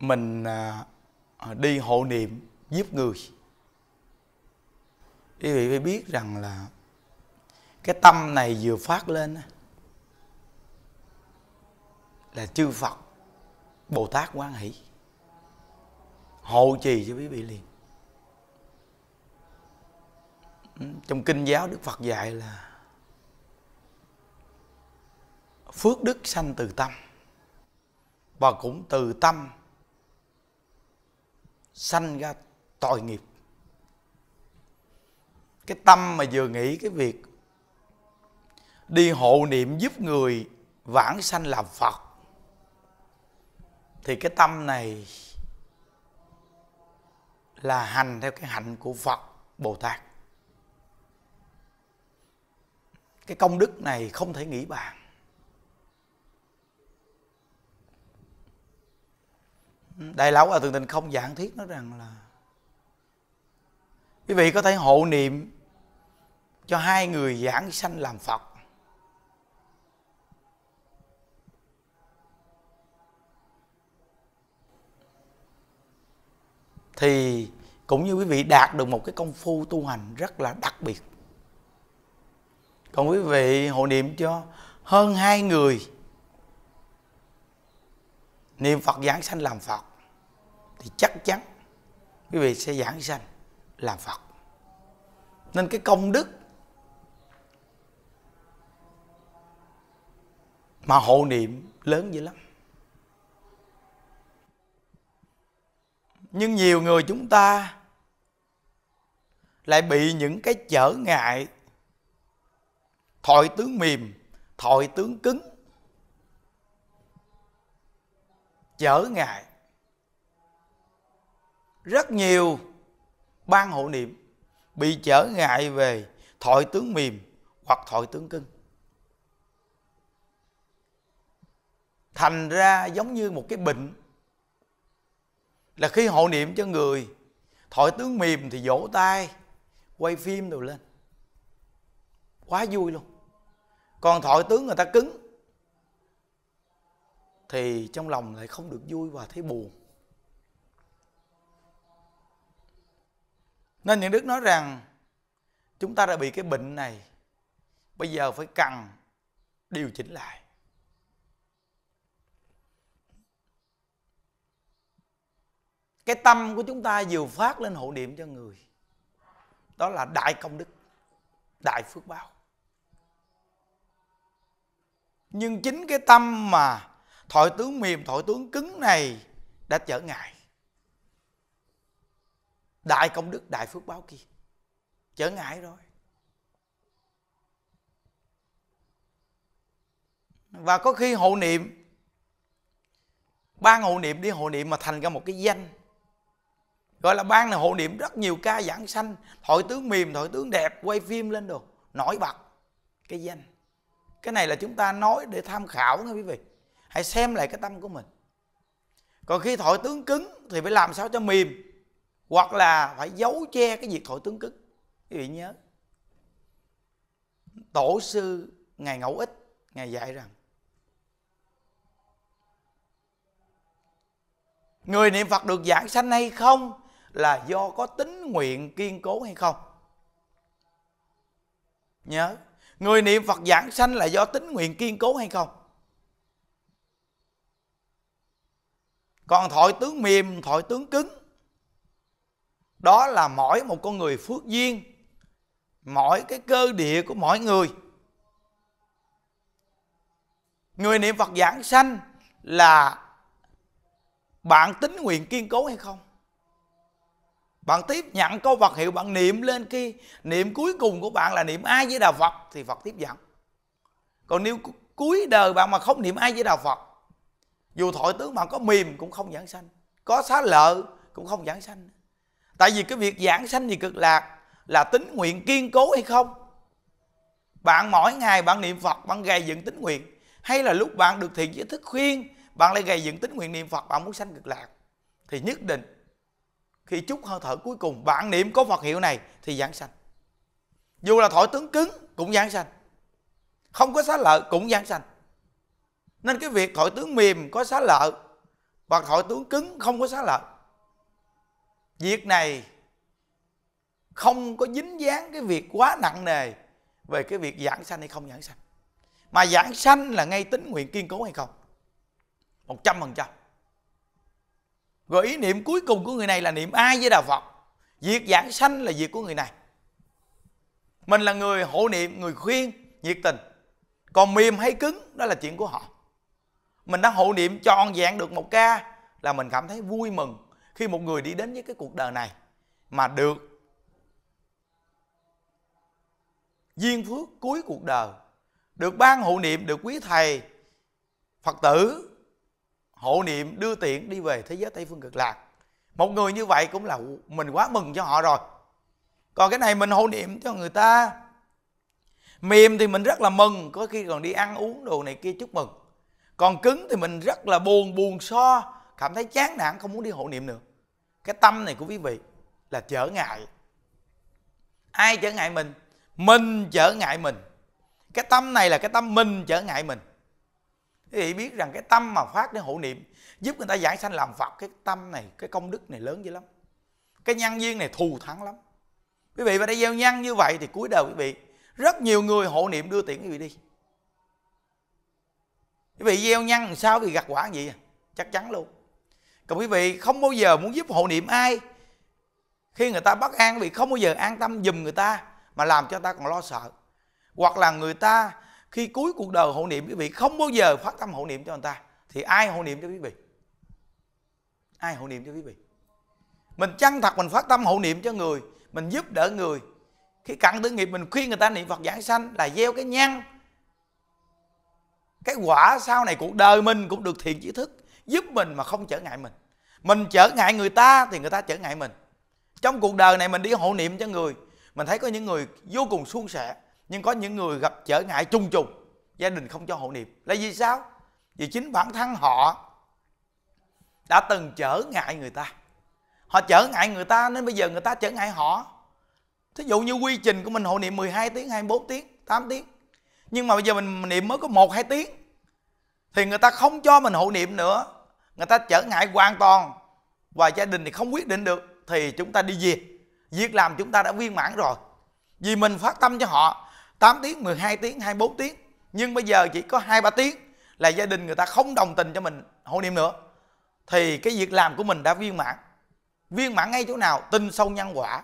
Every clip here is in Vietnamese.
mình à, à, đi hộ niệm giúp người quý vị phải biết rằng là cái tâm này vừa phát lên là chư phật bồ tát quan hỷ hộ trì cho quý vị liền ừ, trong kinh giáo đức phật dạy là phước đức sanh từ tâm và cũng từ tâm sanh ra tội nghiệp cái tâm mà vừa nghĩ cái việc đi hộ niệm giúp người vãng sanh làm phật thì cái tâm này là hành theo cái hạnh của phật bồ tát cái công đức này không thể nghĩ bàn đại lão hòa thượng tình không giảng thuyết nói rằng là quý vị có thể hộ niệm cho hai người giảng sanh làm phật thì cũng như quý vị đạt được một cái công phu tu hành rất là đặc biệt còn quý vị hộ niệm cho hơn hai người niệm phật giảng sanh làm phật thì chắc chắn quý vị sẽ giảng sanh làm Phật nên cái công đức mà hộ niệm lớn dữ lắm nhưng nhiều người chúng ta lại bị những cái trở ngại thọi tướng mềm thọi tướng cứng trở ngại rất nhiều ban hộ niệm bị trở ngại về thọ tướng mềm hoặc thọ tướng cưng thành ra giống như một cái bệnh là khi hộ niệm cho người thọ tướng mềm thì vỗ tay quay phim đồ lên quá vui luôn còn thọ tướng người ta cứng thì trong lòng lại không được vui và thấy buồn Nên những đức nói rằng chúng ta đã bị cái bệnh này bây giờ phải cần điều chỉnh lại. Cái tâm của chúng ta vừa phát lên hộ niệm cho người. Đó là đại công đức, đại phước báo. Nhưng chính cái tâm mà thổi tướng mềm, thổi tướng cứng này đã trở ngại đại công đức đại phước báo kia chớ ngại rồi và có khi hộ niệm ban hộ niệm đi hộ niệm mà thành ra một cái danh gọi là ban là hộ niệm rất nhiều ca giảng sanh thổi tướng mềm thổi tướng đẹp quay phim lên đồ nổi bật cái danh cái này là chúng ta nói để tham khảo nha quý vị hãy xem lại cái tâm của mình còn khi thổi tướng cứng thì phải làm sao cho mềm hoặc là phải giấu che cái việc thổi tướng cứng quý vị nhớ tổ sư ngài ngẫu ích ngài dạy rằng người niệm phật được giảng sanh hay không là do có tính nguyện kiên cố hay không nhớ người niệm phật giảng sanh là do tính nguyện kiên cố hay không còn thổi tướng mềm thổi tướng cứng đó là mỗi một con người phước duyên mỗi cái cơ địa của mỗi người người niệm phật giảng sanh là bạn tính nguyện kiên cố hay không bạn tiếp nhận câu vật hiệu bạn niệm lên khi niệm cuối cùng của bạn là niệm ai với đà phật thì phật tiếp dẫn. còn nếu cuối đời bạn mà không niệm ai với đà phật dù thổi tướng bạn có mềm cũng không giảng sanh có xá lợi cũng không giảng sanh tại vì cái việc giảng sanh gì cực lạc là tính nguyện kiên cố hay không bạn mỗi ngày bạn niệm phật bạn gây dựng tính nguyện hay là lúc bạn được thiện giới thức khuyên bạn lại gây dựng tính nguyện niệm phật bạn muốn sanh cực lạc thì nhất định khi chút hơi thở cuối cùng bạn niệm có Phật hiệu này thì giảng sanh dù là thổi tướng cứng cũng giảng sanh không có xá lợi cũng giảng sanh nên cái việc thổi tướng mềm có xá lợi và thổi tướng cứng không có xá lợi việc này không có dính dáng cái việc quá nặng nề về cái việc giảng sanh hay không giảng sanh mà giảng sanh là ngay tính nguyện kiên cố hay không một trăm phần trăm rồi ý niệm cuối cùng của người này là niệm ai với đạo phật việc giảng sanh là việc của người này mình là người hộ niệm người khuyên nhiệt tình còn mềm hay cứng đó là chuyện của họ mình đã hộ niệm tròn vẹn được một ca là mình cảm thấy vui mừng khi một người đi đến với cái cuộc đời này mà được duyên phước cuối cuộc đời được ban hộ niệm được quý thầy phật tử hộ niệm đưa tiện đi về thế giới tây phương cực lạc một người như vậy cũng là mình quá mừng cho họ rồi còn cái này mình hộ niệm cho người ta mềm thì mình rất là mừng có khi còn đi ăn uống đồ này kia chúc mừng còn cứng thì mình rất là buồn buồn so cảm thấy chán nản không muốn đi hộ niệm nữa cái tâm này của quý vị là trở ngại ai trở ngại mình mình trở ngại mình cái tâm này là cái tâm mình trở ngại mình quý vị biết rằng cái tâm mà phát để hộ niệm giúp người ta giải sanh làm phật cái tâm này cái công đức này lớn dữ lắm cái nhân duyên này thù thắng lắm quý vị và đây gieo nhân như vậy thì cuối đời quý vị rất nhiều người hộ niệm đưa tiền quý vị đi quý vị gieo nhân sao vì gặt quả gì chắc chắn luôn còn quý vị không bao giờ muốn giúp hộ niệm ai Khi người ta bất an vì không bao giờ an tâm dùm người ta Mà làm cho ta còn lo sợ Hoặc là người ta khi cuối cuộc đời hộ niệm quý vị không bao giờ phát tâm hộ niệm cho người ta Thì ai hộ niệm cho quý vị Ai hộ niệm cho quý vị Mình chân thật mình phát tâm hộ niệm cho người Mình giúp đỡ người Khi cận tử nghiệp mình khuyên người ta niệm Phật giảng sanh Là gieo cái nhân Cái quả sau này cuộc đời mình cũng được thiện chỉ thức giúp mình mà không trở ngại mình mình trở ngại người ta thì người ta trở ngại mình trong cuộc đời này mình đi hộ niệm cho người mình thấy có những người vô cùng suôn sẻ nhưng có những người gặp trở ngại chung chung, gia đình không cho hộ niệm là vì sao vì chính bản thân họ đã từng trở ngại người ta họ trở ngại người ta nên bây giờ người ta trở ngại họ thí dụ như quy trình của mình hộ niệm 12 tiếng 24 tiếng 8 tiếng nhưng mà bây giờ mình niệm mới có một hai tiếng thì người ta không cho mình hộ niệm nữa người ta trở ngại hoàn toàn và gia đình thì không quyết định được thì chúng ta đi việc việc làm chúng ta đã viên mãn rồi vì mình phát tâm cho họ 8 tiếng 12 tiếng 24 tiếng nhưng bây giờ chỉ có hai ba tiếng là gia đình người ta không đồng tình cho mình hộ niệm nữa thì cái việc làm của mình đã viên mãn viên mãn ngay chỗ nào tin sâu nhân quả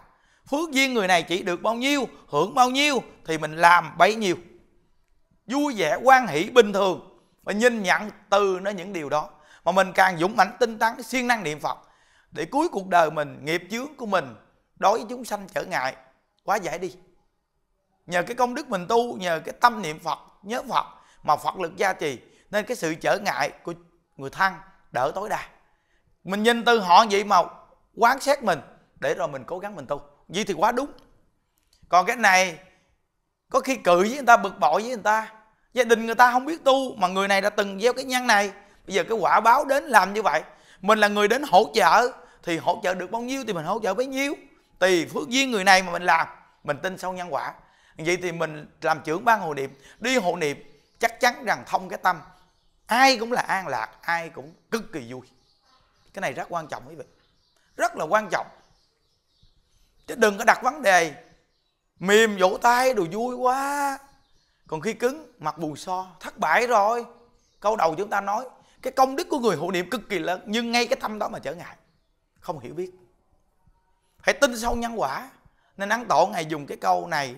phước duyên người này chỉ được bao nhiêu hưởng bao nhiêu thì mình làm bấy nhiêu vui vẻ quan hỷ bình thường và nhìn nhận từ nó những điều đó mà mình càng dũng mãnh tinh tấn siêng năng niệm phật để cuối cuộc đời mình nghiệp chướng của mình đối với chúng sanh trở ngại quá dễ đi nhờ cái công đức mình tu nhờ cái tâm niệm phật nhớ phật mà phật lực gia trì nên cái sự trở ngại của người thân đỡ tối đa mình nhìn từ họ vậy mà quán xét mình để rồi mình cố gắng mình tu vậy thì quá đúng còn cái này có khi cự với người ta bực bội với người ta gia đình người ta không biết tu mà người này đã từng gieo cái nhân này bây giờ cái quả báo đến làm như vậy mình là người đến hỗ trợ thì hỗ trợ được bao nhiêu thì mình hỗ trợ bấy nhiêu tùy phước duyên người này mà mình làm mình tin sâu nhân quả vậy thì mình làm trưởng ban hộ niệm đi hộ niệm chắc chắn rằng thông cái tâm ai cũng là an lạc ai cũng cực kỳ vui cái này rất quan trọng quý vị rất là quan trọng chứ đừng có đặt vấn đề mềm vỗ tay đồ vui quá còn khi cứng mặt bù so thất bại rồi câu đầu chúng ta nói cái công đức của người hộ niệm cực kỳ lớn nhưng ngay cái tâm đó mà trở ngại không hiểu biết hãy tin sâu nhân quả nên ăn tổ ngày dùng cái câu này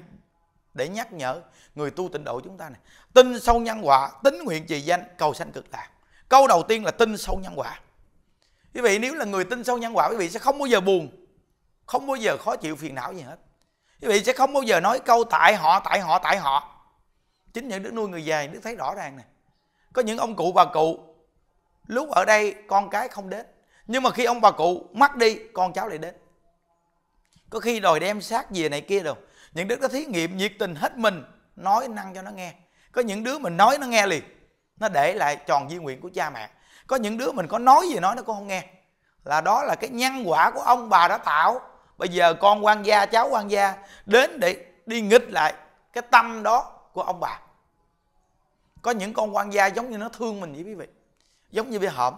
để nhắc nhở người tu tịnh độ chúng ta này tin sâu nhân quả tính nguyện trì danh cầu sanh cực lạc câu đầu tiên là tin sâu nhân quả quý vị nếu là người tin sâu nhân quả quý vị sẽ không bao giờ buồn không bao giờ khó chịu phiền não gì hết quý vị sẽ không bao giờ nói câu tại họ tại họ tại họ chính những đứa nuôi người già đứa thấy rõ ràng nè có những ông cụ bà cụ lúc ở đây con cái không đến nhưng mà khi ông bà cụ mất đi con cháu lại đến có khi đòi đem xác về này kia đâu những đứa nó thí nghiệm nhiệt tình hết mình nói năng cho nó nghe có những đứa mình nói nó nghe liền nó để lại tròn di nguyện của cha mẹ có những đứa mình có nói gì nói nó cũng không nghe là đó là cái nhân quả của ông bà đã tạo bây giờ con quan gia cháu quan gia đến để đi nghịch lại cái tâm đó của ông bà có những con quan gia giống như nó thương mình vậy quý vị giống như bị hộm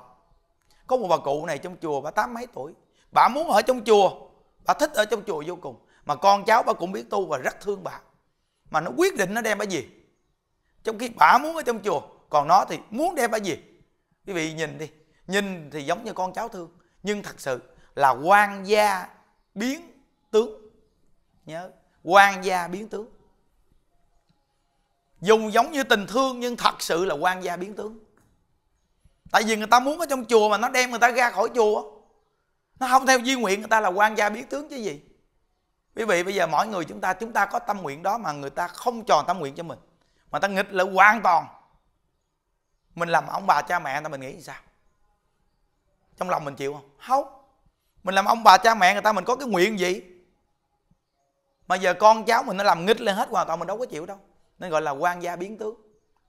có một bà cụ này trong chùa bà tám mấy tuổi bà muốn ở trong chùa bà thích ở trong chùa vô cùng mà con cháu bà cũng biết tu và rất thương bà mà nó quyết định nó đem bà gì trong khi bà muốn ở trong chùa còn nó thì muốn đem bà gì quý vị nhìn đi nhìn thì giống như con cháu thương nhưng thật sự là quan gia biến tướng nhớ quan gia biến tướng dù giống như tình thương nhưng thật sự là quan gia biến tướng tại vì người ta muốn ở trong chùa mà nó đem người ta ra khỏi chùa nó không theo duy nguyện người ta là quan gia biến tướng chứ gì quý vị bây giờ mỗi người chúng ta chúng ta có tâm nguyện đó mà người ta không tròn tâm nguyện cho mình mà ta nghịch lại hoàn toàn mình làm ông bà cha mẹ người ta mình nghĩ sao trong lòng mình chịu không không mình làm ông bà cha mẹ người ta mình có cái nguyện gì mà giờ con cháu mình nó làm nghịch lên hết hoàn toàn mình đâu có chịu đâu nên gọi là quan gia biến tướng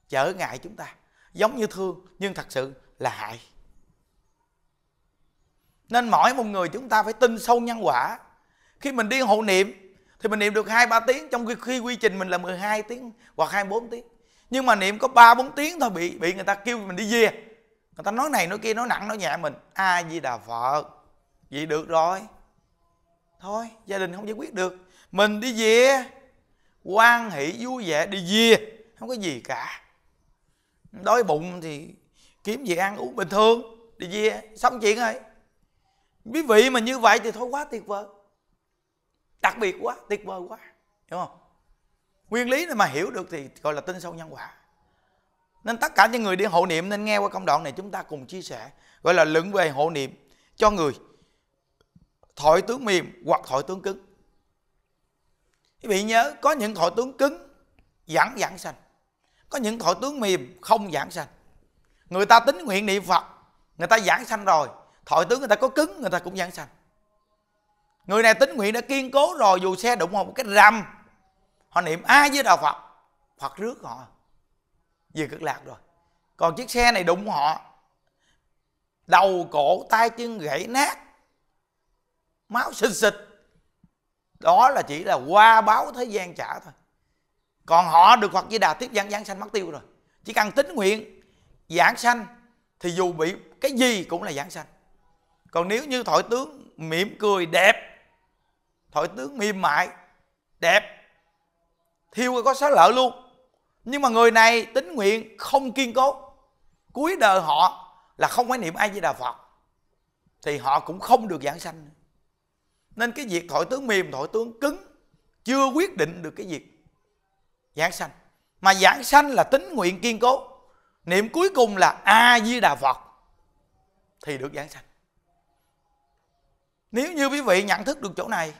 trở ngại chúng ta giống như thương nhưng thật sự là hại nên mỗi một người chúng ta phải tin sâu nhân quả khi mình đi hộ niệm thì mình niệm được 2 3 tiếng trong khi, khi quy trình mình là 12 tiếng hoặc 24 tiếng. Nhưng mà niệm có 3 4 tiếng thôi bị bị người ta kêu mình đi về. Người ta nói này nói kia nói nặng nói nhẹ mình a di đà Phật. Vậy được rồi. Thôi, gia đình không giải quyết được. Mình đi về quan hỷ vui vẻ đi về, không có gì cả. Đói bụng thì kiếm gì ăn uống bình thường đi gì, xong chuyện rồi quý vị mà như vậy thì thôi quá tuyệt vời đặc biệt quá tuyệt vời quá hiểu không nguyên lý này mà hiểu được thì gọi là tin sâu nhân quả nên tất cả những người đi hộ niệm nên nghe qua công đoạn này chúng ta cùng chia sẻ gọi là lựng về hộ niệm cho người thổi tướng mềm hoặc thổi tướng cứng quý vị nhớ có những thổi tướng cứng giãn giãn xanh có những thổi tướng mềm không giãn xanh người ta tính nguyện niệm phật người ta giảng sanh rồi thọ tướng người ta có cứng người ta cũng giảng sanh người này tính nguyện đã kiên cố rồi dù xe đụng vào một cái rầm họ niệm ai với đạo phật phật rước họ về cực lạc rồi còn chiếc xe này đụng họ đầu cổ tay chân gãy nát máu xịt xịt đó là chỉ là qua báo thế gian trả thôi còn họ được phật với đà tiếp giảng giảng sanh mất tiêu rồi chỉ cần tính nguyện giảng sanh thì dù bị cái gì cũng là giảng sanh còn nếu như thổi tướng mỉm cười đẹp thổi tướng mềm mại đẹp thiêu có xá lợi luôn nhưng mà người này tính nguyện không kiên cố cuối đời họ là không phải niệm ai với đà phật thì họ cũng không được giảng sanh nên cái việc thổi tướng mềm thổi tướng cứng chưa quyết định được cái việc giảng sanh mà giảng sanh là tính nguyện kiên cố niệm cuối cùng là a di đà phật thì được giảng sanh nếu như quý vị nhận thức được chỗ này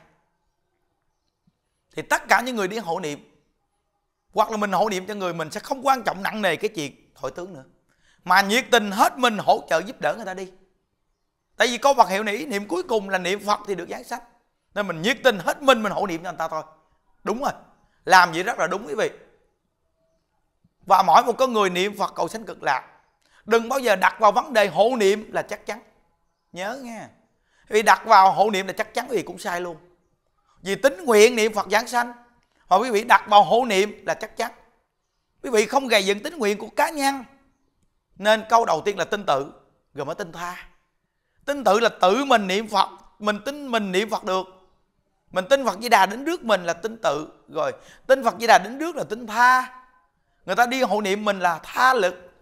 thì tất cả những người đi hộ niệm hoặc là mình hộ niệm cho người mình sẽ không quan trọng nặng nề cái chuyện thổi tướng nữa mà nhiệt tình hết mình hỗ trợ giúp đỡ người ta đi tại vì có vật hiệu này niệm cuối cùng là niệm phật thì được giảng sanh nên mình nhiệt tình hết mình mình hộ niệm cho người ta thôi đúng rồi làm vậy rất là đúng quý vị và mỗi một con người niệm Phật cầu sanh cực lạc đừng bao giờ đặt vào vấn đề hộ niệm là chắc chắn nhớ nghe vì đặt vào hộ niệm là chắc chắn thì cũng sai luôn vì tính nguyện niệm Phật giảng sanh hoặc quý vị đặt vào hộ niệm là chắc chắn quý vị không gầy dựng tính nguyện của cá nhân nên câu đầu tiên là tin tự rồi mới tin tha tin tự là tự mình niệm Phật mình tin mình niệm Phật được mình tin Phật Di Đà đến trước mình là tin tự rồi tin Phật Di Đà đến trước là tin tha người ta đi hộ niệm mình là tha lực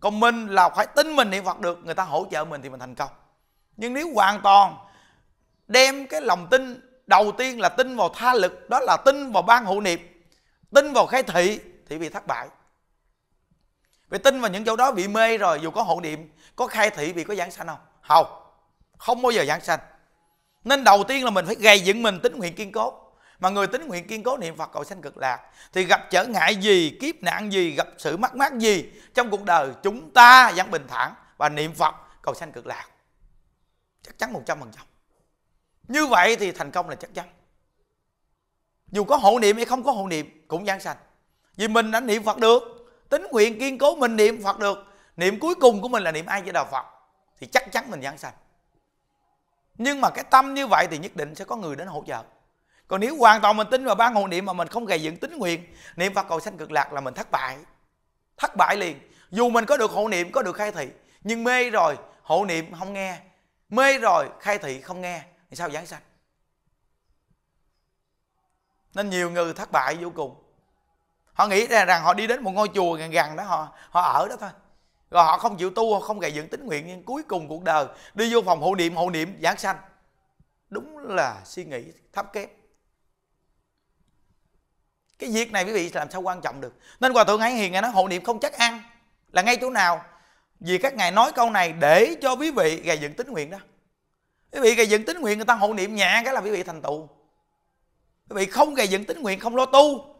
còn mình là phải tin mình niệm phật được người ta hỗ trợ mình thì mình thành công nhưng nếu hoàn toàn đem cái lòng tin đầu tiên là tin vào tha lực đó là tin vào ban hộ niệm tin vào khai thị thì bị thất bại vì tin vào những chỗ đó bị mê rồi dù có hộ niệm có khai thị bị có giảng sanh không không không bao giờ giảng sanh nên đầu tiên là mình phải gây dựng mình tính nguyện kiên cố mà người tính nguyện kiên cố niệm Phật cầu sanh cực lạc thì gặp trở ngại gì kiếp nạn gì gặp sự mất mát gì trong cuộc đời chúng ta vẫn bình thản và niệm Phật cầu sanh cực lạc chắc chắn 100% như vậy thì thành công là chắc chắn dù có hộ niệm hay không có hộ niệm cũng giảng sanh vì mình đã niệm Phật được tính nguyện kiên cố mình niệm Phật được niệm cuối cùng của mình là niệm ai với đạo Phật thì chắc chắn mình giảng sanh nhưng mà cái tâm như vậy thì nhất định sẽ có người đến hỗ trợ còn nếu hoàn toàn mình tin vào ban hồn niệm mà mình không gây dựng tính nguyện niệm phật cầu sanh cực lạc là mình thất bại thất bại liền dù mình có được hộ niệm có được khai thị nhưng mê rồi hộ niệm không nghe mê rồi khai thị không nghe thì sao giảng sanh nên nhiều người thất bại vô cùng họ nghĩ ra rằng họ đi đến một ngôi chùa gần gần đó họ họ ở đó thôi rồi họ không chịu tu không gây dựng tính nguyện nhưng cuối cùng cuộc đời đi vô phòng hộ niệm hộ niệm giảng sanh đúng là suy nghĩ thấp kép cái việc này quý vị làm sao quan trọng được nên hòa thượng hải hiền ngài nói hộ niệm không chắc ăn là ngay chỗ nào vì các ngài nói câu này để cho quý vị gầy dựng tín nguyện đó quý vị gầy dựng tín nguyện người ta hộ niệm nhẹ cái là quý vị thành tựu quý vị không gầy dựng tín nguyện không lo tu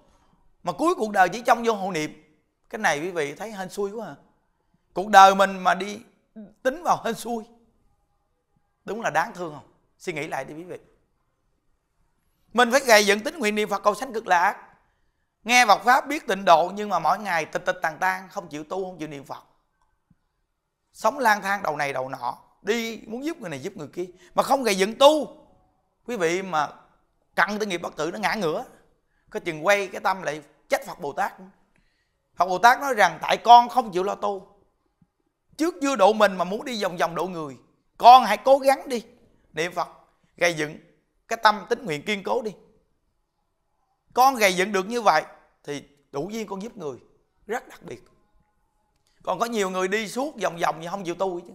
mà cuối cuộc đời chỉ trong vô hộ niệm cái này quý vị thấy hên xui quá à cuộc đời mình mà đi tính vào hên xui đúng là đáng thương không suy nghĩ lại đi quý vị mình phải gầy dựng tín nguyện niệm phật cầu sanh cực lạc nghe Phật pháp biết tịnh độ nhưng mà mỗi ngày tịch tịch tàn tan không chịu tu không chịu niệm Phật sống lang thang đầu này đầu nọ đi muốn giúp người này giúp người kia mà không gây dựng tu quý vị mà cặn tới nghiệp bất tử nó ngã ngửa có chừng quay cái tâm lại trách Phật Bồ Tát Phật Bồ Tát nói rằng tại con không chịu lo tu Trước chưa độ mình mà muốn đi vòng vòng độ người Con hãy cố gắng đi Niệm Phật gây dựng cái tâm tính nguyện kiên cố đi Con gây dựng được như vậy thì đủ duyên con giúp người rất đặc biệt còn có nhiều người đi suốt vòng vòng nhưng không chịu tu chứ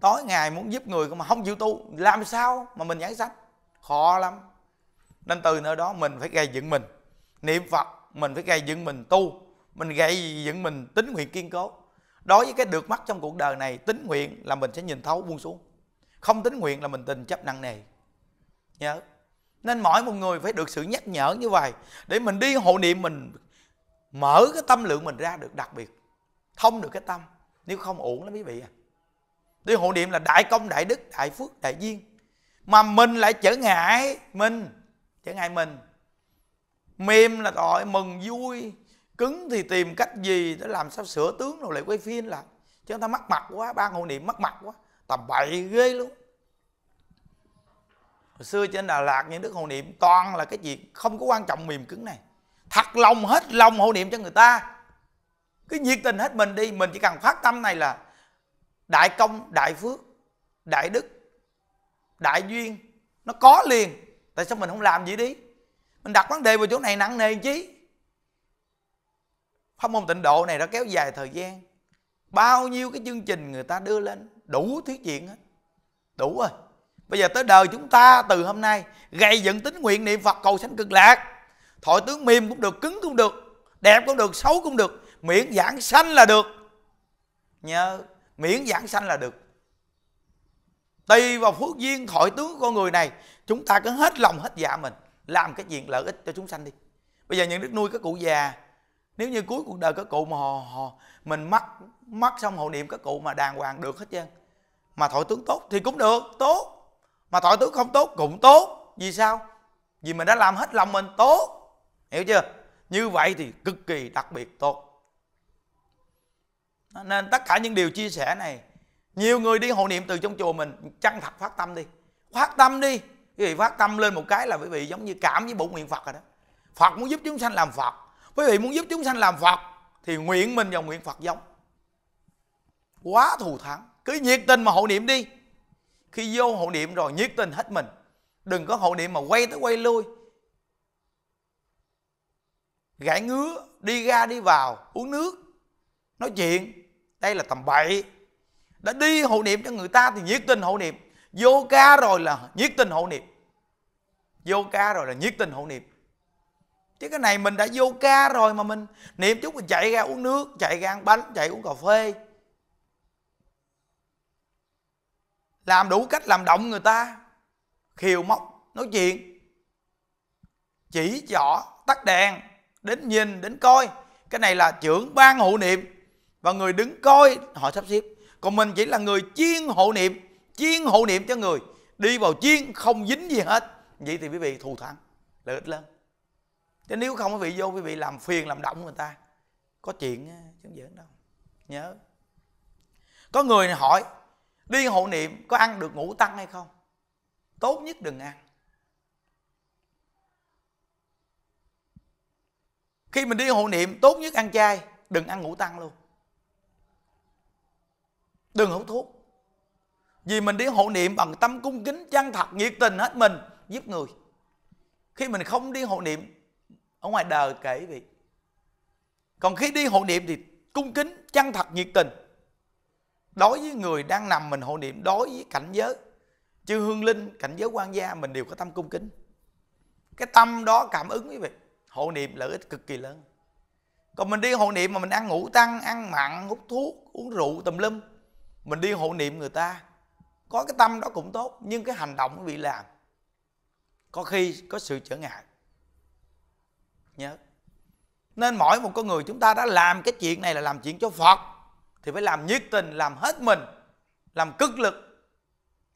tối ngày muốn giúp người mà không chịu tu làm sao mà mình giải sách khó lắm nên từ nơi đó mình phải gây dựng mình niệm phật mình phải gây dựng mình tu mình gây dựng mình tính nguyện kiên cố đối với cái được mắt trong cuộc đời này tính nguyện là mình sẽ nhìn thấu buông xuống không tính nguyện là mình tình chấp nặng nề nhớ nên mỗi một người phải được sự nhắc nhở như vậy Để mình đi hộ niệm mình Mở cái tâm lượng mình ra được đặc biệt Thông được cái tâm Nếu không uổng lắm quý vị à Đi hộ niệm là đại công, đại đức, đại phước, đại duyên Mà mình lại trở ngại Mình Trở ngại mình Mềm là tội mừng vui Cứng thì tìm cách gì để làm sao sửa tướng rồi lại quay phim lại Chứ người ta mắc mặt quá ba hộ niệm mắc mặt quá Tầm bậy ghê luôn hồi xưa trên đà lạt những đức hộ niệm toàn là cái chuyện không có quan trọng mềm cứng này thật lòng hết lòng hộ niệm cho người ta cứ nhiệt tình hết mình đi mình chỉ cần phát tâm này là đại công đại phước đại đức đại duyên nó có liền tại sao mình không làm gì đi mình đặt vấn đề vào chỗ này nặng nề chứ pháp môn tịnh độ này đã kéo dài thời gian bao nhiêu cái chương trình người ta đưa lên đủ thứ chuyện hết đủ rồi Bây giờ tới đời chúng ta từ hôm nay Gây dựng tính nguyện niệm Phật cầu sanh cực lạc Thọ tướng mềm cũng được, cứng cũng được Đẹp cũng được, xấu cũng được Miễn giảng sanh là được Nhớ miễn giảng sanh là được Tùy vào phước duyên thổi tướng con người này Chúng ta cứ hết lòng hết dạ mình Làm cái chuyện lợi ích cho chúng sanh đi Bây giờ những đức nuôi các cụ già Nếu như cuối cuộc đời các cụ mà hò hò Mình mắc mắc xong hộ niệm các cụ mà đàng hoàng được hết trơn Mà thổi tướng tốt thì cũng được Tốt mà thọ tướng không tốt cũng tốt vì sao vì mình đã làm hết lòng mình tốt hiểu chưa như vậy thì cực kỳ đặc biệt tốt nên tất cả những điều chia sẻ này nhiều người đi hộ niệm từ trong chùa mình chân thật phát tâm đi phát tâm đi quý vị phát tâm lên một cái là quý vị giống như cảm với bụng nguyện phật rồi đó phật muốn giúp chúng sanh làm phật quý vị muốn giúp chúng sanh làm phật thì nguyện mình và nguyện phật giống quá thù thắng cứ nhiệt tình mà hộ niệm đi khi vô hậu niệm rồi nhiệt tình hết mình đừng có hậu niệm mà quay tới quay lui gãi ngứa đi ra đi vào uống nước nói chuyện đây là tầm bậy đã đi hậu niệm cho người ta thì nhiệt tình hậu niệm vô ca rồi là nhiệt tình hậu niệm vô ca rồi là nhiệt tình hậu niệm chứ cái này mình đã vô ca rồi mà mình niệm chút mình chạy ra uống nước chạy ra ăn bánh chạy uống cà phê làm đủ cách làm động người ta khiều móc nói chuyện chỉ rõ tắt đèn đến nhìn đến coi cái này là trưởng ban hộ niệm và người đứng coi họ sắp xếp còn mình chỉ là người chiên hộ niệm chiên hộ niệm cho người đi vào chiên không dính gì hết vậy thì quý vị thù thắng lợi ích lớn chứ nếu không quý vị vô quý vị làm phiền làm động người ta có chuyện chứ giỡn đâu nhớ có người hỏi đi hộ niệm có ăn được ngũ tăng hay không tốt nhất đừng ăn khi mình đi hộ niệm tốt nhất ăn chay đừng ăn ngũ tăng luôn đừng hút thuốc vì mình đi hộ niệm bằng tâm cung kính chân thật nhiệt tình hết mình giúp người khi mình không đi hộ niệm ở ngoài đời kể vị còn khi đi hộ niệm thì cung kính chân thật nhiệt tình đối với người đang nằm mình hộ niệm đối với cảnh giới chư hương linh cảnh giới quan gia mình đều có tâm cung kính cái tâm đó cảm ứng quý vị hộ niệm lợi ích cực kỳ lớn còn mình đi hộ niệm mà mình ăn ngủ tăng ăn mặn hút thuốc uống rượu tùm lum mình đi hộ niệm người ta có cái tâm đó cũng tốt nhưng cái hành động bị làm có khi có sự trở ngại nhớ nên mỗi một con người chúng ta đã làm cái chuyện này là làm chuyện cho phật thì phải làm nhiệt tình làm hết mình làm cực lực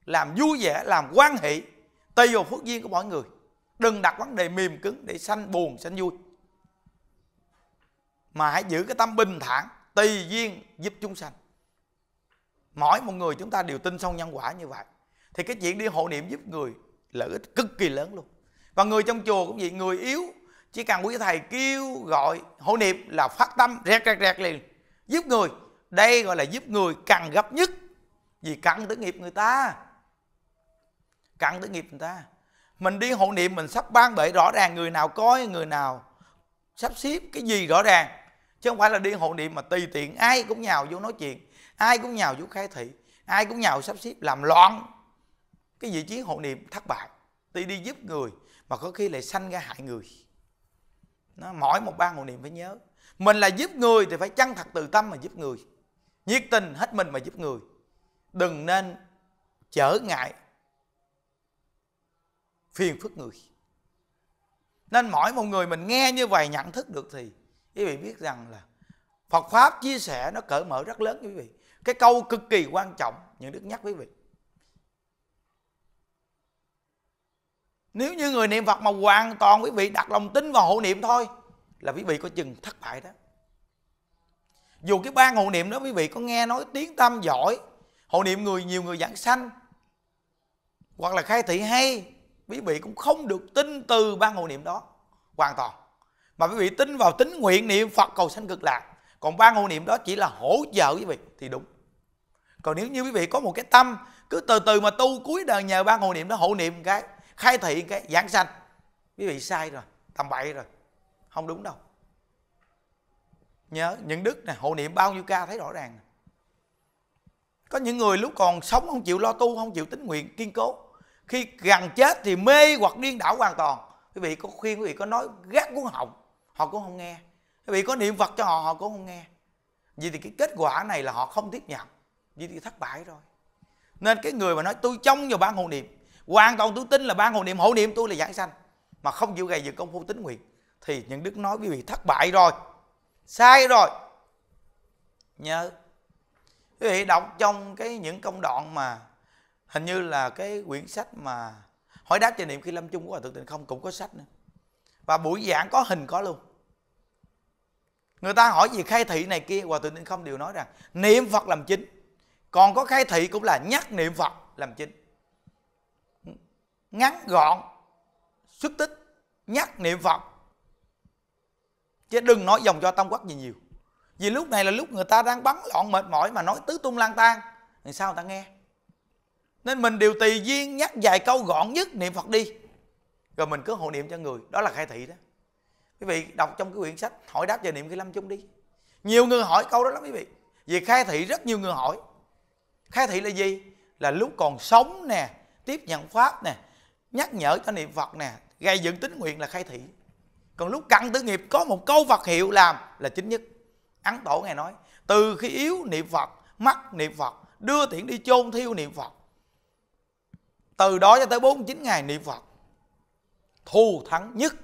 làm vui vẻ làm quan hệ tùy vào phước duyên của mỗi người đừng đặt vấn đề mềm cứng để sanh buồn sanh vui mà hãy giữ cái tâm bình thản tùy duyên giúp chúng sanh mỗi một người chúng ta đều tin sâu nhân quả như vậy thì cái chuyện đi hộ niệm giúp người lợi ích cực kỳ lớn luôn và người trong chùa cũng vậy người yếu chỉ cần quý thầy kêu gọi hộ niệm là phát tâm rẹt rẹt rẹt liền giúp người đây gọi là giúp người cần gấp nhất vì cặn tử nghiệp người ta cặn tử nghiệp người ta mình đi hộ niệm mình sắp ban bệ rõ ràng người nào coi người nào sắp xếp cái gì rõ ràng chứ không phải là đi hộ niệm mà tùy tiện ai cũng nhào vô nói chuyện ai cũng nhào vô khai thị ai cũng nhào sắp xếp làm loạn cái vị trí hộ niệm thất bại tuy đi giúp người mà có khi lại sanh ra hại người nó mỗi một ban hộ niệm phải nhớ mình là giúp người thì phải chân thật từ tâm mà giúp người nhiệt tình hết mình mà giúp người đừng nên trở ngại phiền phức người nên mỗi một người mình nghe như vậy nhận thức được thì quý vị biết rằng là Phật pháp chia sẻ nó cởi mở rất lớn quý vị cái câu cực kỳ quan trọng những đức nhắc quý vị nếu như người niệm Phật mà hoàn toàn quý vị đặt lòng tin vào hộ niệm thôi là quý vị có chừng thất bại đó dù cái ban hộ niệm đó quý vị có nghe nói tiếng tâm giỏi hộ niệm người nhiều người giảng sanh hoặc là khai thị hay quý vị cũng không được tin từ ban hộ niệm đó hoàn toàn mà quý vị tin vào tín nguyện niệm phật cầu sanh cực lạc còn ban hộ niệm đó chỉ là hỗ trợ quý vị thì đúng còn nếu như quý vị có một cái tâm cứ từ từ mà tu cuối đời nhờ ban hộ niệm đó hộ niệm cái khai thị cái giảng sanh quý vị sai rồi tầm bậy rồi không đúng đâu nhớ những đức nè hộ niệm bao nhiêu ca thấy rõ ràng có những người lúc còn sống không chịu lo tu không chịu tính nguyện kiên cố khi gần chết thì mê hoặc điên đảo hoàn toàn quý vị có khuyên quý vị có nói gác cuốn họng họ cũng không nghe quý vị có niệm phật cho họ họ cũng không nghe vì thì cái kết quả này là họ không tiếp nhận vì thì thất bại rồi nên cái người mà nói tôi trông vào ban hộ niệm hoàn toàn tôi tin là ban hộ niệm hộ niệm tôi là giảng sanh mà không chịu gầy dựng công phu tính nguyện thì những đức nói quý vị thất bại rồi sai rồi nhớ quý vị đọc trong cái những công đoạn mà hình như là cái quyển sách mà hỏi đáp trải niệm khi lâm chung của hòa thượng tịnh không cũng có sách nữa và buổi giảng có hình có luôn người ta hỏi gì khai thị này kia hòa thượng tịnh không đều nói rằng niệm phật làm chính còn có khai thị cũng là nhắc niệm phật làm chính ngắn gọn xuất tích nhắc niệm phật chứ đừng nói dòng do tông quắc gì nhiều vì lúc này là lúc người ta đang bắn loạn mệt mỏi mà nói tứ tung lang tan thì sao người ta nghe nên mình điều tỳ duyên nhắc vài câu gọn nhất niệm phật đi rồi mình cứ hộ niệm cho người đó là khai thị đó quý vị đọc trong cái quyển sách hỏi đáp về niệm cái lâm chung đi nhiều người hỏi câu đó lắm quý vị vì khai thị rất nhiều người hỏi khai thị là gì là lúc còn sống nè tiếp nhận pháp nè nhắc nhở cho niệm phật nè gây dựng tính nguyện là khai thị còn lúc cận tử nghiệp có một câu Phật hiệu làm là chính nhất ấn tổ ngài nói từ khi yếu niệm Phật mắt niệm Phật đưa tiễn đi chôn thiêu niệm Phật từ đó cho tới 49 ngày niệm Phật thù thắng nhất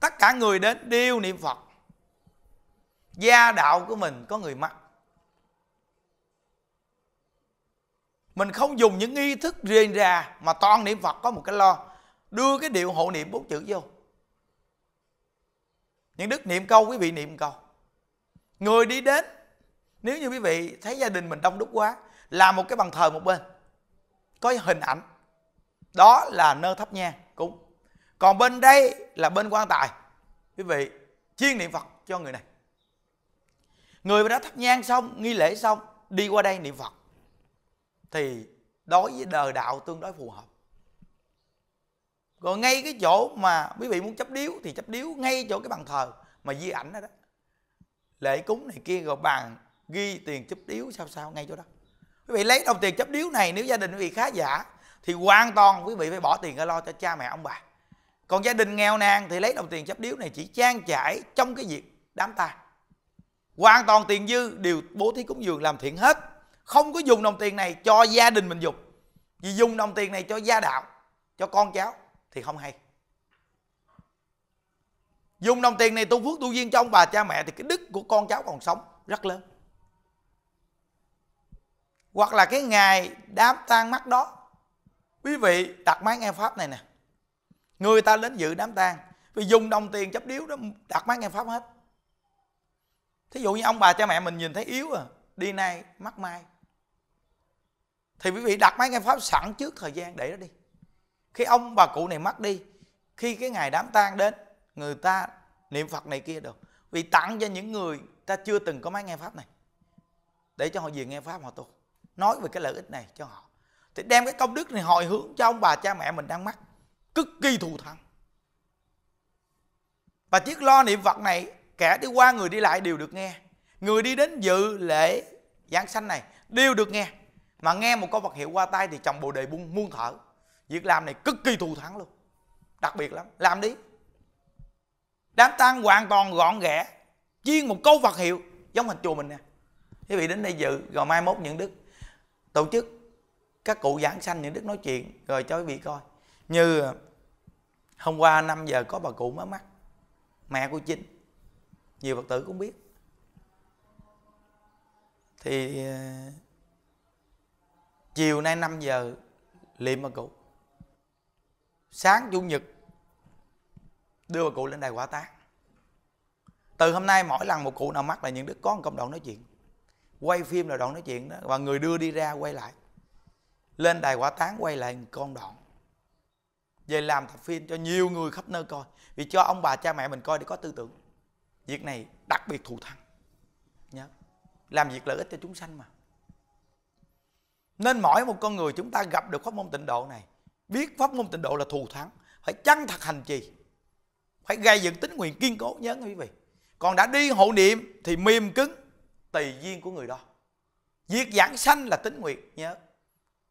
tất cả người đến đều niệm Phật gia đạo của mình có người mắc mình không dùng những nghi thức riêng ra mà toàn niệm Phật có một cái lo đưa cái điệu hộ niệm bốn chữ vô những đức niệm câu quý vị niệm câu người đi đến nếu như quý vị thấy gia đình mình đông đúc quá làm một cái bàn thờ một bên có hình ảnh đó là nơi thấp nhang cũng còn bên đây là bên quan tài quý vị chiên niệm phật cho người này người đã thắp nhang xong nghi lễ xong đi qua đây niệm phật thì đối với đời đạo tương đối phù hợp rồi ngay cái chỗ mà quý vị muốn chấp điếu thì chấp điếu ngay chỗ cái bàn thờ mà di ảnh đó đó lễ cúng này kia rồi bàn ghi tiền chấp điếu sao sao ngay chỗ đó quý vị lấy đồng tiền chấp điếu này nếu gia đình quý vị khá giả thì hoàn toàn quý vị phải bỏ tiền ra lo cho cha mẹ ông bà còn gia đình nghèo nàn thì lấy đồng tiền chấp điếu này chỉ trang trải trong cái việc đám ta hoàn toàn tiền dư đều bố thí cúng dường làm thiện hết không có dùng đồng tiền này cho gia đình mình dùng vì dùng đồng tiền này cho gia đạo cho con cháu thì không hay dùng đồng tiền này tu phước tu duyên cho ông bà cha mẹ thì cái đức của con cháu còn sống rất lớn hoặc là cái ngày đám tang mắt đó quý vị đặt máy nghe pháp này nè người ta đến dự đám tang vì dùng đồng tiền chấp điếu đó đặt máy nghe pháp hết thí dụ như ông bà cha mẹ mình nhìn thấy yếu à đi nay mắc mai thì quý vị đặt máy nghe pháp sẵn trước thời gian để đó đi khi ông bà cụ này mất đi khi cái ngày đám tang đến người ta niệm phật này kia được vì tặng cho những người ta chưa từng có máy nghe pháp này để cho họ về nghe pháp họ tu nói về cái lợi ích này cho họ thì đem cái công đức này hồi hướng cho ông bà cha mẹ mình đang mắc cực kỳ thù thắng và chiếc lo niệm phật này kẻ đi qua người đi lại đều được nghe người đi đến dự lễ giáng sanh này đều được nghe mà nghe một câu vật hiệu qua tay thì chồng bồ đề buông muôn thở việc làm này cực kỳ thù thắng luôn đặc biệt lắm làm đi đám tang hoàn toàn gọn ghẽ chiên một câu vật hiệu giống hình chùa mình nè quý vị đến đây dự rồi mai mốt những đức tổ chức các cụ giảng sanh những đức nói chuyện rồi cho quý vị coi như à, hôm qua 5 giờ có bà cụ mới mắt, mẹ của chính nhiều phật tử cũng biết thì à, chiều nay 5 giờ liệm bà cụ sáng chủ nhật đưa bà cụ lên đài quả tán từ hôm nay mỗi lần một cụ nào mắc là những đứa có một cộng đoạn nói chuyện quay phim là đoạn nói chuyện đó và người đưa đi ra quay lại lên đài quả tán quay lại một con đoạn về làm tập phim cho nhiều người khắp nơi coi vì cho ông bà cha mẹ mình coi để có tư tưởng việc này đặc biệt thù thắng nhớ làm việc lợi ích cho chúng sanh mà nên mỗi một con người chúng ta gặp được pháp môn tịnh độ này biết pháp môn tịnh độ là thù thắng phải chân thật hành trì phải gây dựng tính nguyện kiên cố nhớ quý vị còn đã đi hộ niệm thì mềm cứng tùy duyên của người đó việc giảng sanh là tính nguyện nhớ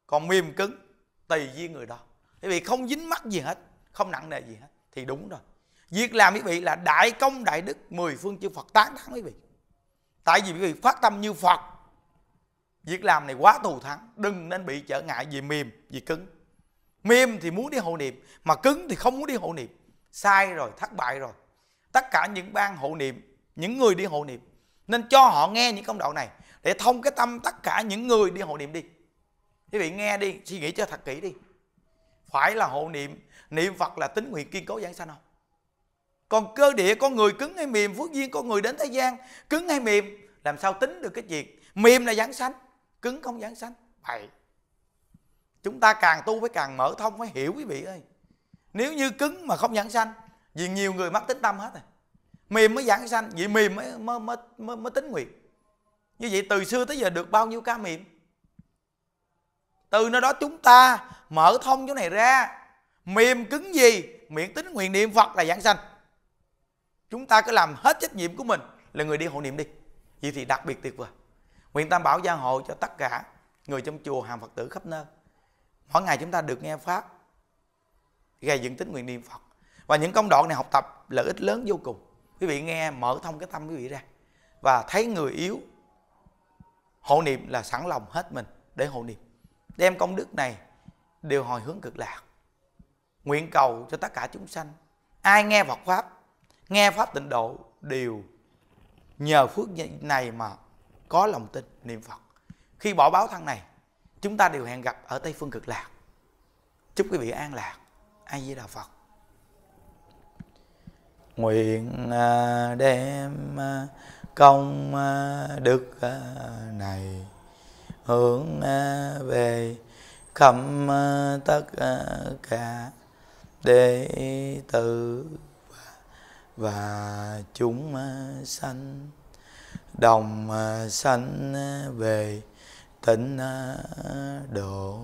còn mềm cứng tùy duyên người đó quý vị không dính mắc gì hết không nặng nề gì hết thì đúng rồi việc làm quý vị là đại công đại đức mười phương chư phật tán thán quý vị tại vì quý vị phát tâm như phật việc làm này quá thù thắng đừng nên bị trở ngại vì mềm vì cứng mềm thì muốn đi hộ niệm mà cứng thì không muốn đi hộ niệm sai rồi thất bại rồi tất cả những ban hộ niệm những người đi hộ niệm nên cho họ nghe những công đạo này để thông cái tâm tất cả những người đi hộ niệm đi quý vị nghe đi suy nghĩ cho thật kỹ đi phải là hộ niệm niệm phật là tính nguyện kiên cố giảng sanh không còn cơ địa con người cứng hay mềm phước duyên con người đến thế gian cứng hay mềm làm sao tính được cái việc mềm là giảng sanh cứng không giảng sanh vậy chúng ta càng tu phải càng mở thông phải hiểu quý vị ơi nếu như cứng mà không giảng sanh vì nhiều người mắc tính tâm hết rồi mềm mới giảng sanh vì mềm mới mới, mới, mới, mới tính nguyện như vậy từ xưa tới giờ được bao nhiêu ca mềm từ nơi đó chúng ta mở thông chỗ này ra mềm cứng gì miệng tính nguyện niệm phật là giảng sanh chúng ta cứ làm hết trách nhiệm của mình là người đi hộ niệm đi vì thì đặc biệt tuyệt vời nguyện tam bảo gia hộ cho tất cả người trong chùa hàng phật tử khắp nơi mỗi ngày chúng ta được nghe pháp gây dựng tính nguyện niệm phật và những công đoạn này học tập lợi ích lớn vô cùng quý vị nghe mở thông cái tâm quý vị ra và thấy người yếu hộ niệm là sẵn lòng hết mình để hộ niệm đem công đức này đều hồi hướng cực lạc nguyện cầu cho tất cả chúng sanh ai nghe Phật pháp nghe pháp tịnh độ đều nhờ phước này mà có lòng tin niệm Phật khi bỏ báo thân này chúng ta đều hẹn gặp ở Tây Phương Cực Lạc. Chúc quý vị an lạc. A Di đạo Phật. Nguyện à, đem à, công à, đức này hướng về khắp tất cả đệ tử và chúng sanh đồng sanh về tịnh à, độ